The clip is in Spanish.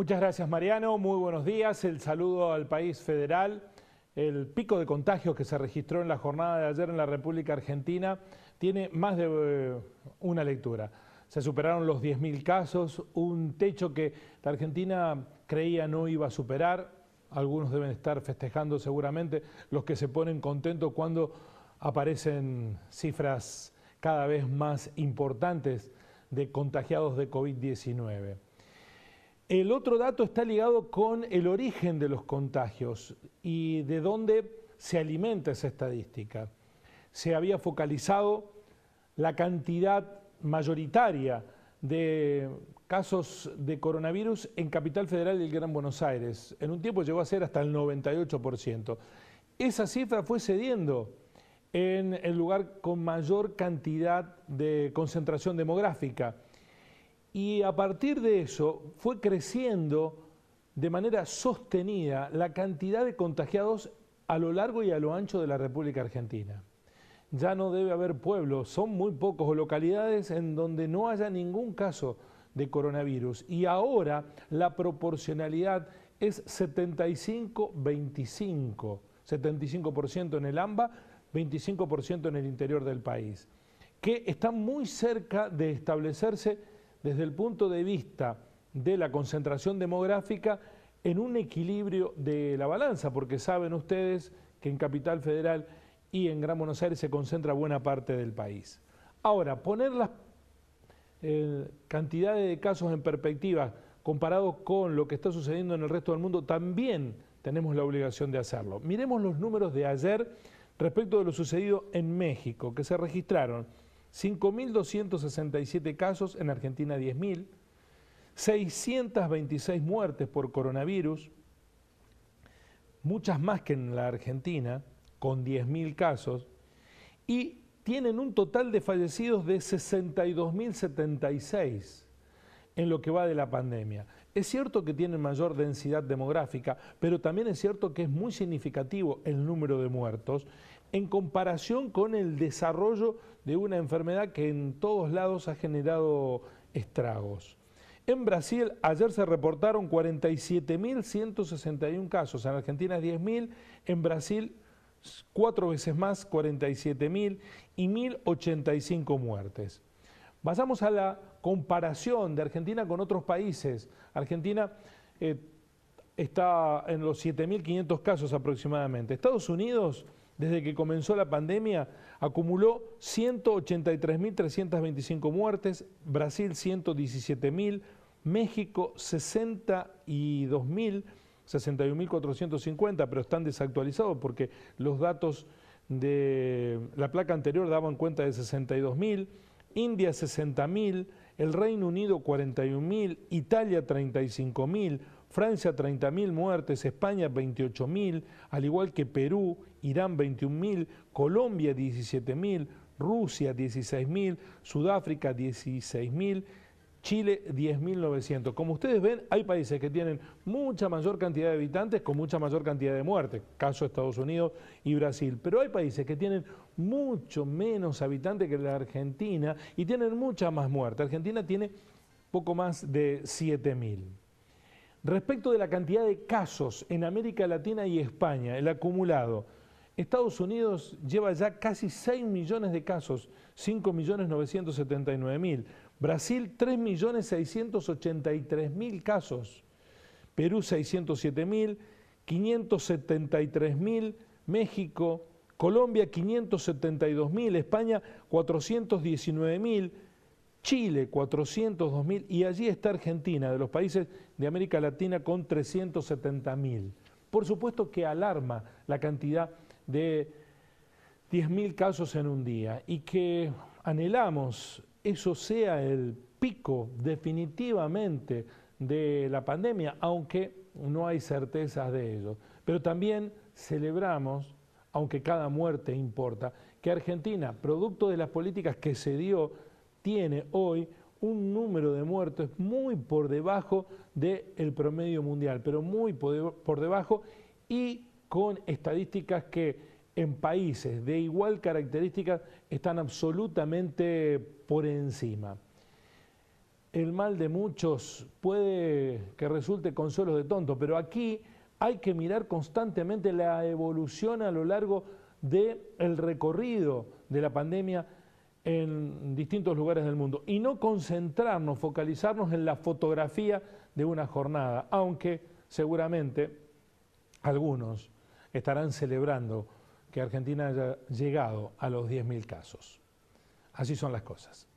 Muchas gracias Mariano, muy buenos días, el saludo al país federal. El pico de contagios que se registró en la jornada de ayer en la República Argentina tiene más de eh, una lectura. Se superaron los 10.000 casos, un techo que la Argentina creía no iba a superar. Algunos deben estar festejando seguramente, los que se ponen contentos cuando aparecen cifras cada vez más importantes de contagiados de COVID-19. El otro dato está ligado con el origen de los contagios y de dónde se alimenta esa estadística. Se había focalizado la cantidad mayoritaria de casos de coronavirus en Capital Federal y el Gran Buenos Aires. En un tiempo llegó a ser hasta el 98%. Esa cifra fue cediendo en el lugar con mayor cantidad de concentración demográfica. Y a partir de eso fue creciendo de manera sostenida la cantidad de contagiados a lo largo y a lo ancho de la República Argentina. Ya no debe haber pueblos, son muy pocos o localidades en donde no haya ningún caso de coronavirus. Y ahora la proporcionalidad es 75-25, 75% en el AMBA, 25% en el interior del país, que están muy cerca de establecerse desde el punto de vista de la concentración demográfica en un equilibrio de la balanza, porque saben ustedes que en Capital Federal y en Gran Buenos Aires se concentra buena parte del país. Ahora, poner las cantidades de casos en perspectiva comparado con lo que está sucediendo en el resto del mundo, también tenemos la obligación de hacerlo. Miremos los números de ayer respecto de lo sucedido en México, que se registraron 5.267 casos, en Argentina 10.000, 626 muertes por coronavirus, muchas más que en la Argentina, con 10.000 casos, y tienen un total de fallecidos de 62.076 en lo que va de la pandemia. Es cierto que tienen mayor densidad demográfica, pero también es cierto que es muy significativo el número de muertos en comparación con el desarrollo de una enfermedad que en todos lados ha generado estragos. En Brasil ayer se reportaron 47.161 casos, en Argentina 10.000, en Brasil cuatro veces más, 47.000 y 1.085 muertes. Pasamos a la comparación de Argentina con otros países. Argentina eh, está en los 7.500 casos aproximadamente. Estados Unidos, desde que comenzó la pandemia, acumuló 183.325 muertes, Brasil 117.000, México 62.000, 61.450, pero están desactualizados porque los datos de la placa anterior daban cuenta de 62.000. India 60.000, el Reino Unido 41.000, Italia 35.000, Francia 30.000 muertes, España 28.000, al igual que Perú, Irán 21.000, Colombia 17.000, Rusia 16.000, Sudáfrica 16.000, Chile 10.900. Como ustedes ven, hay países que tienen mucha mayor cantidad de habitantes con mucha mayor cantidad de muertes, caso Estados Unidos y Brasil, pero hay países que tienen mucho menos habitantes que la Argentina y tienen mucha más muerte. Argentina tiene poco más de 7.000. Respecto de la cantidad de casos en América Latina y España, el acumulado, Estados Unidos lleva ya casi 6 millones de casos, 5.979.000. Brasil 3.683.000 casos, Perú 607.000, 573.000, México, Colombia 572.000, España 419.000, Chile 402.000 y allí está Argentina, de los países de América Latina con 370.000. Por supuesto que alarma la cantidad de 10.000 casos en un día y que anhelamos eso sea el pico definitivamente de la pandemia, aunque no hay certezas de ello. Pero también celebramos, aunque cada muerte importa, que Argentina, producto de las políticas que se dio, tiene hoy un número de muertos muy por debajo del promedio mundial, pero muy por debajo y con estadísticas que en países de igual característica están absolutamente por encima. El mal de muchos puede que resulte consuelo de tonto, pero aquí hay que mirar constantemente la evolución a lo largo del recorrido de la pandemia en distintos lugares del mundo y no concentrarnos, focalizarnos en la fotografía de una jornada, aunque seguramente algunos estarán celebrando que Argentina haya llegado a los mil casos. Así son las cosas.